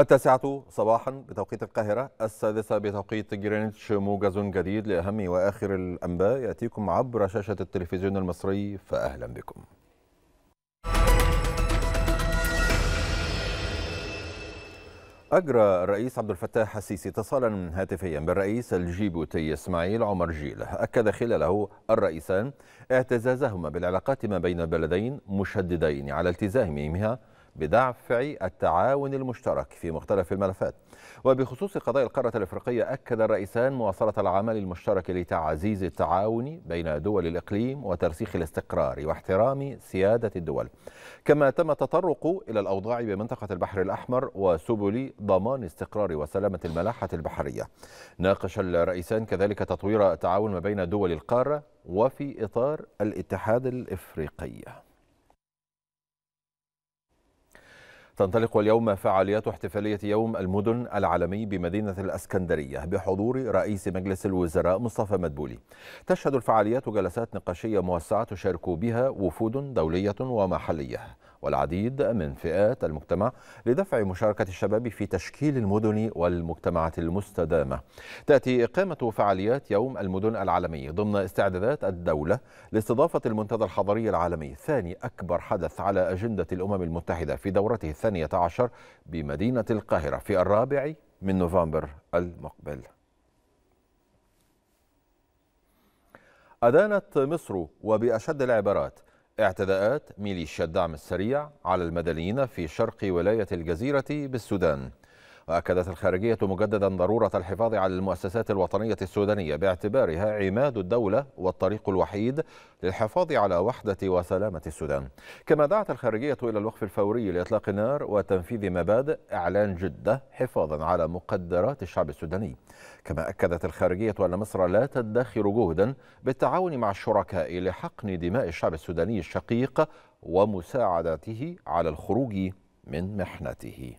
التاسعة صباحا بتوقيت القاهرة السادسة بتوقيت جرينتش موجز جديد لأهم وآخر الأنباء يأتيكم عبر شاشة التلفزيون المصري فأهلا بكم أجرى الرئيس عبد الفتاح السيسي اتصالا هاتفيا بالرئيس الجيبوتي إسماعيل عمر جيل أكد خلاله الرئيسان اعتزازهما بالعلاقات ما بين البلدين مشددين على التزامهما بدفع التعاون المشترك في مختلف الملفات وبخصوص قضايا القارة الإفريقية أكد الرئيسان مواصلة العمل المشترك لتعزيز التعاون بين دول الإقليم وترسيخ الاستقرار واحترام سيادة الدول كما تم التطرق إلى الأوضاع بمنطقة البحر الأحمر وسبل ضمان استقرار وسلامة الملاحة البحرية ناقش الرئيسان كذلك تطوير التعاون ما بين دول القارة وفي إطار الاتحاد الإفريقي تنطلق اليوم فعاليات احتفالية يوم المدن العالمي بمدينة الأسكندرية بحضور رئيس مجلس الوزراء مصطفى مدبولي تشهد الفعاليات جلسات نقاشية موسعة تشارك بها وفود دولية ومحلية والعديد من فئات المجتمع لدفع مشاركة الشباب في تشكيل المدن والمجتمعات المستدامة تأتي إقامة فعاليات يوم المدن العالمي ضمن استعدادات الدولة لاستضافة المنتدى الحضري العالمي ثاني أكبر حدث على أجندة الأمم المتحدة في دورته الثانية عشر بمدينة القاهرة في الرابع من نوفمبر المقبل أدانت مصر وبأشد العبارات اعتداءات ميليشيا الدعم السريع على المدنيين في شرق ولاية الجزيرة بالسودان وأكدت الخارجية مجددا ضرورة الحفاظ على المؤسسات الوطنية السودانية باعتبارها عماد الدولة والطريق الوحيد للحفاظ على وحدة وسلامة السودان كما دعت الخارجية إلى الوقف الفوري لإطلاق النار وتنفيذ مبادئ إعلان جدة حفاظا على مقدرات الشعب السوداني كما أكدت الخارجية أن مصر لا تدخر جهدا بالتعاون مع الشركاء لحقن دماء الشعب السوداني الشقيق ومساعدته على الخروج من محنته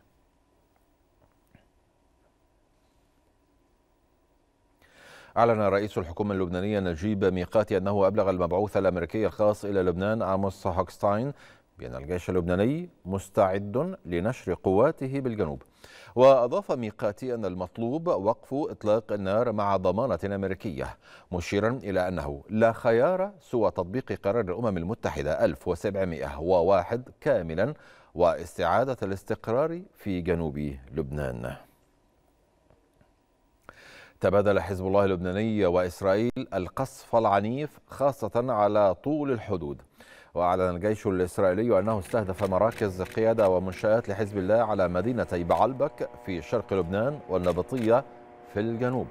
أعلن رئيس الحكومة اللبنانية نجيب ميقاتي أنه أبلغ المبعوث الأمريكي الخاص إلى لبنان عاموس هوكستاين بأن الجيش اللبناني مستعد لنشر قواته بالجنوب وأضاف ميقاتي أن المطلوب وقف إطلاق النار مع ضمانة أمريكية مشيرا إلى أنه لا خيار سوى تطبيق قرار الأمم المتحدة 1701 كاملا واستعادة الاستقرار في جنوب لبنان تبادل حزب الله اللبناني وإسرائيل القصف العنيف خاصة على طول الحدود وأعلن الجيش الإسرائيلي أنه استهدف مراكز قيادة ومنشآت لحزب الله على مدينتي بعلبك في شرق لبنان والنبطية في الجنوب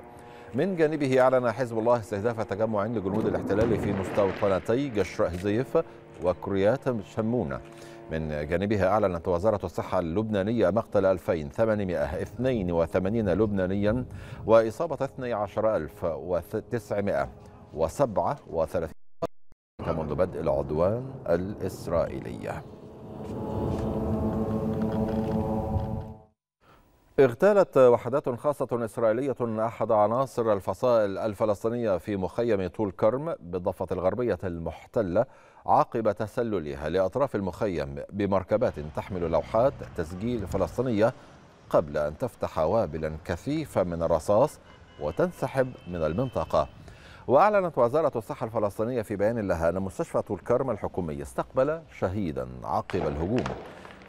من جانبه أعلن حزب الله استهداف تجمع لجنود الاحتلال في مستوطنتي جشر هزيف وكريات شمونة من جانبها أعلنت وزارة الصحة اللبنانية مقتل 2882 لبنانيا وإصابة 12937 منذ بدء العدوان الإسرائيلي اغتالت وحدات خاصة إسرائيلية أحد عناصر الفصائل الفلسطينية في مخيم طول كرم بالضفة الغربية المحتلة عقب تسللها لأطراف المخيم بمركبات تحمل لوحات تسجيل فلسطينية قبل أن تفتح وابلا كثيفا من الرصاص وتنسحب من المنطقة وأعلنت وزارة الصحة الفلسطينية في بيان لها أن مستشفى طول كرم الحكومي استقبل شهيدا عقب الهجوم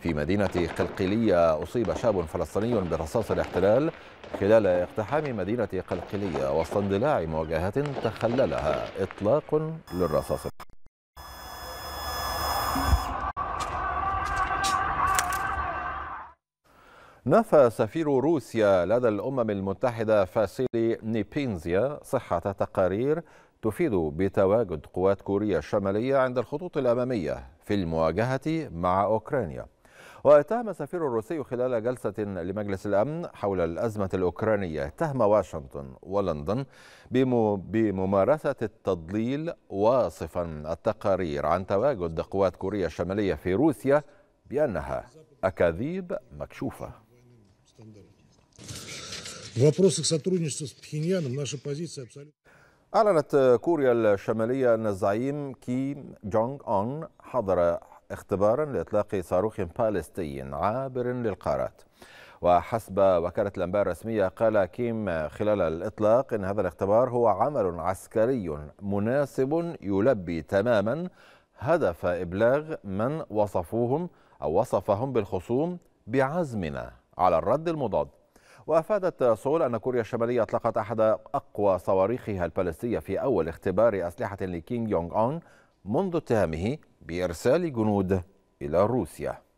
في مدينة قلقلية أصيب شاب فلسطيني برصاص الاحتلال خلال اقتحام مدينة قلقلية وسط اندلاع مواجهات تخللها إطلاق للرصاص نفى سفير روسيا لدى الأمم المتحدة فاسيلي نيبينزيا صحة تقارير تفيد بتواجد قوات كوريا الشمالية عند الخطوط الأمامية في المواجهة مع أوكرانيا واتهم السفير الروسي خلال جلسة لمجلس الأمن حول الأزمة الأوكرانية اتهم واشنطن ولندن بممارسة التضليل واصفا التقارير عن تواجد قوات كوريا الشمالية في روسيا بأنها أكاذيب مكشوفة أعلنت كوريا الشمالية أن الزعيم كيم جونغ أون حضر اختبارا لإطلاق صاروخ باليستي عابر للقارات وحسب وكالة الأنباء الرسمية قال كيم خلال الإطلاق أن هذا الاختبار هو عمل عسكري مناسب يلبي تماما هدف إبلاغ من وصفوهم أو وصفهم بالخصوم بعزمنا على الرد المضاد وأفادت سول أن كوريا الشمالية أطلقت أحد أقوى صواريخها البالستية في أول اختبار أسلحة لكيم يونغ أون منذ اتهامه بإرسال جنوده إلى روسيا